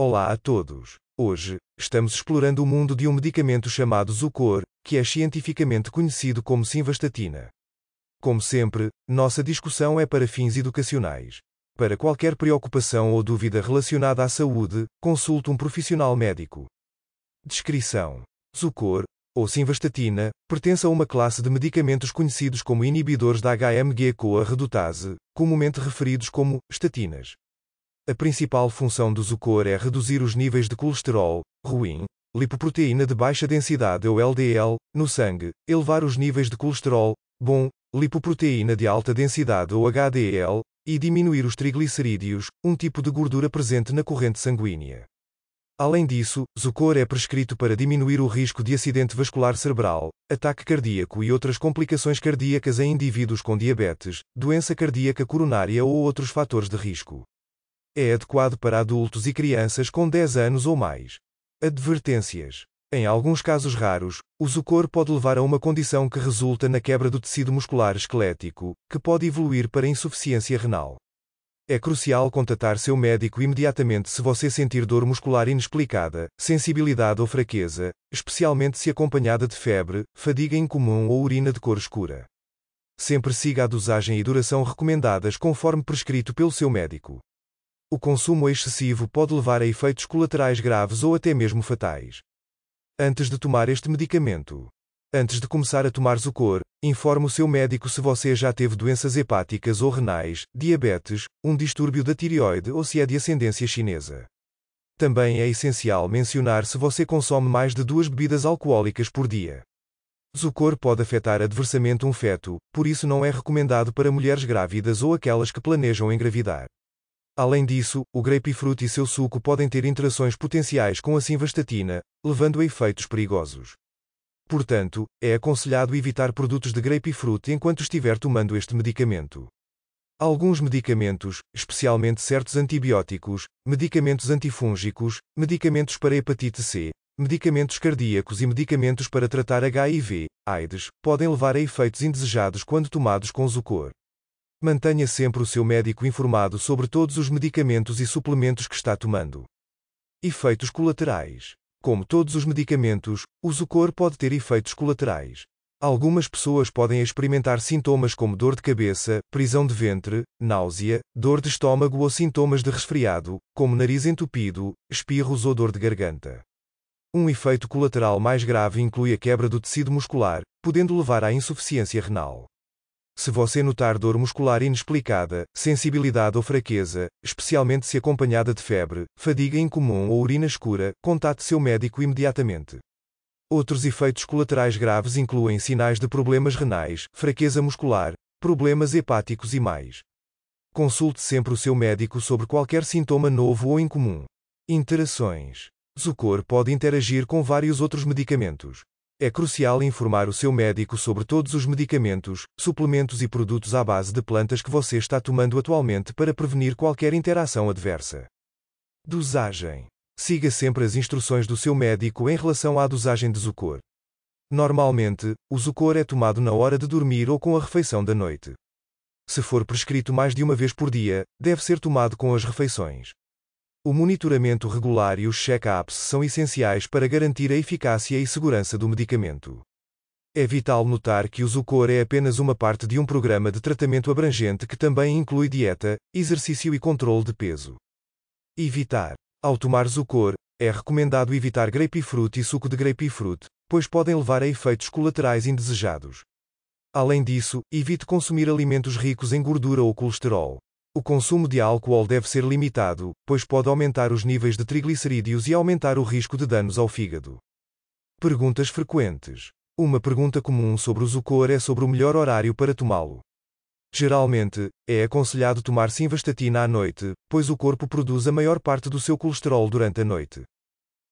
Olá a todos. Hoje, estamos explorando o mundo de um medicamento chamado Zucor, que é cientificamente conhecido como simvastatina. Como sempre, nossa discussão é para fins educacionais. Para qualquer preocupação ou dúvida relacionada à saúde, consulte um profissional médico. Descrição: Zucor, ou simvastatina, pertence a uma classe de medicamentos conhecidos como inibidores da HMG-CoA redutase, comumente referidos como estatinas. A principal função do Zucor é reduzir os níveis de colesterol ruim, lipoproteína de baixa densidade ou LDL no sangue, elevar os níveis de colesterol bom, lipoproteína de alta densidade ou HDL e diminuir os triglicerídeos, um tipo de gordura presente na corrente sanguínea. Além disso, Zucor é prescrito para diminuir o risco de acidente vascular cerebral, ataque cardíaco e outras complicações cardíacas em indivíduos com diabetes, doença cardíaca coronária ou outros fatores de risco. É adequado para adultos e crianças com 10 anos ou mais. Advertências. Em alguns casos raros, o Zucor pode levar a uma condição que resulta na quebra do tecido muscular esquelético, que pode evoluir para insuficiência renal. É crucial contatar seu médico imediatamente se você sentir dor muscular inexplicada, sensibilidade ou fraqueza, especialmente se acompanhada de febre, fadiga incomum ou urina de cor escura. Sempre siga a dosagem e duração recomendadas conforme prescrito pelo seu médico. O consumo excessivo pode levar a efeitos colaterais graves ou até mesmo fatais. Antes de tomar este medicamento, antes de começar a tomar Zucor, informe o seu médico se você já teve doenças hepáticas ou renais, diabetes, um distúrbio da tireoide ou se é de ascendência chinesa. Também é essencial mencionar se você consome mais de duas bebidas alcoólicas por dia. Zucor pode afetar adversamente um feto, por isso não é recomendado para mulheres grávidas ou aquelas que planejam engravidar. Além disso, o grapefruit e seu suco podem ter interações potenciais com a simvastatina, levando a efeitos perigosos. Portanto, é aconselhado evitar produtos de grapefruit enquanto estiver tomando este medicamento. Alguns medicamentos, especialmente certos antibióticos, medicamentos antifúngicos, medicamentos para hepatite C, medicamentos cardíacos e medicamentos para tratar HIV, AIDS, podem levar a efeitos indesejados quando tomados com Zucor. Mantenha sempre o seu médico informado sobre todos os medicamentos e suplementos que está tomando. Efeitos colaterais. Como todos os medicamentos, o Zucor pode ter efeitos colaterais. Algumas pessoas podem experimentar sintomas como dor de cabeça, prisão de ventre, náusea, dor de estômago ou sintomas de resfriado, como nariz entupido, espirros ou dor de garganta. Um efeito colateral mais grave inclui a quebra do tecido muscular, podendo levar à insuficiência renal. Se você notar dor muscular inexplicada, sensibilidade ou fraqueza, especialmente se acompanhada de febre, fadiga incomum ou urina escura, contate seu médico imediatamente. Outros efeitos colaterais graves incluem sinais de problemas renais, fraqueza muscular, problemas hepáticos e mais. Consulte sempre o seu médico sobre qualquer sintoma novo ou incomum. Interações. Zucor pode interagir com vários outros medicamentos. É crucial informar o seu médico sobre todos os medicamentos, suplementos e produtos à base de plantas que você está tomando atualmente para prevenir qualquer interação adversa. Dosagem. Siga sempre as instruções do seu médico em relação à dosagem de Zucor. Normalmente, o Zucor é tomado na hora de dormir ou com a refeição da noite. Se for prescrito mais de uma vez por dia, deve ser tomado com as refeições. O monitoramento regular e os check-ups são essenciais para garantir a eficácia e segurança do medicamento. É vital notar que o Zucor é apenas uma parte de um programa de tratamento abrangente que também inclui dieta, exercício e controle de peso. Evitar. Ao tomar Zucor, é recomendado evitar grapefruit e suco de grapefruit, pois podem levar a efeitos colaterais indesejados. Além disso, evite consumir alimentos ricos em gordura ou colesterol, o consumo de álcool deve ser limitado, pois pode aumentar os níveis de triglicerídeos e aumentar o risco de danos ao fígado. Perguntas frequentes. Uma pergunta comum sobre o Zucor é sobre o melhor horário para tomá-lo. Geralmente, é aconselhado tomar simvastatina à noite, pois o corpo produz a maior parte do seu colesterol durante a noite.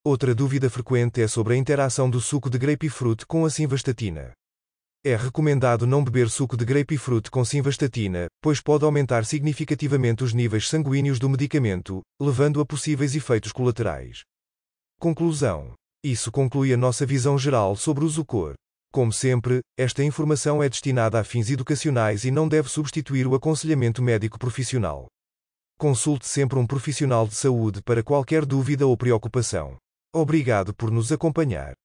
Outra dúvida frequente é sobre a interação do suco de grapefruit com a simvastatina. É recomendado não beber suco de grapefruit com simvastatina, pois pode aumentar significativamente os níveis sanguíneos do medicamento, levando a possíveis efeitos colaterais. Conclusão. Isso conclui a nossa visão geral sobre o Zucor. Como sempre, esta informação é destinada a fins educacionais e não deve substituir o aconselhamento médico profissional. Consulte sempre um profissional de saúde para qualquer dúvida ou preocupação. Obrigado por nos acompanhar.